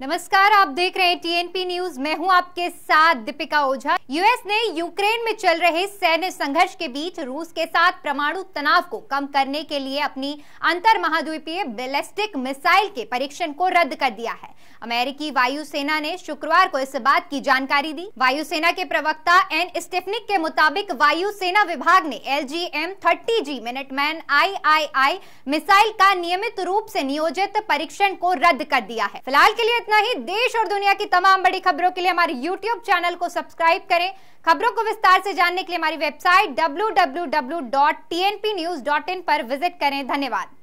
नमस्कार आप देख रहे हैं टीएनपी न्यूज मैं हूं आपके साथ दीपिका ओझा यूएस ने यूक्रेन में चल रहे सैन्य संघर्ष के बीच रूस के साथ परमाणु तनाव को कम करने के लिए अपनी अंतर महाद्वीपीय बैलिस्टिक मिसाइल के परीक्षण को रद्द कर दिया है अमेरिकी वायुसेना ने शुक्रवार को इस बात की जानकारी दी वायुसेना के प्रवक्ता एन स्टेफनिक के मुताबिक वायुसेना विभाग ने L G M thirty G Minuteman I I I missile का नियमित रूप से नियोजित परीक्षण को रद्द कर दिया है फिलहाल के लिए इतना ही देश और दुनिया की तमाम बड़ी खबरों के लिए हमारे यूट्यूब चैनल को सब्सक्राइब कर करें खबरों को विस्तार से जानने के लिए हमारी वेबसाइट डब्ल्यू पर विजिट करें धन्यवाद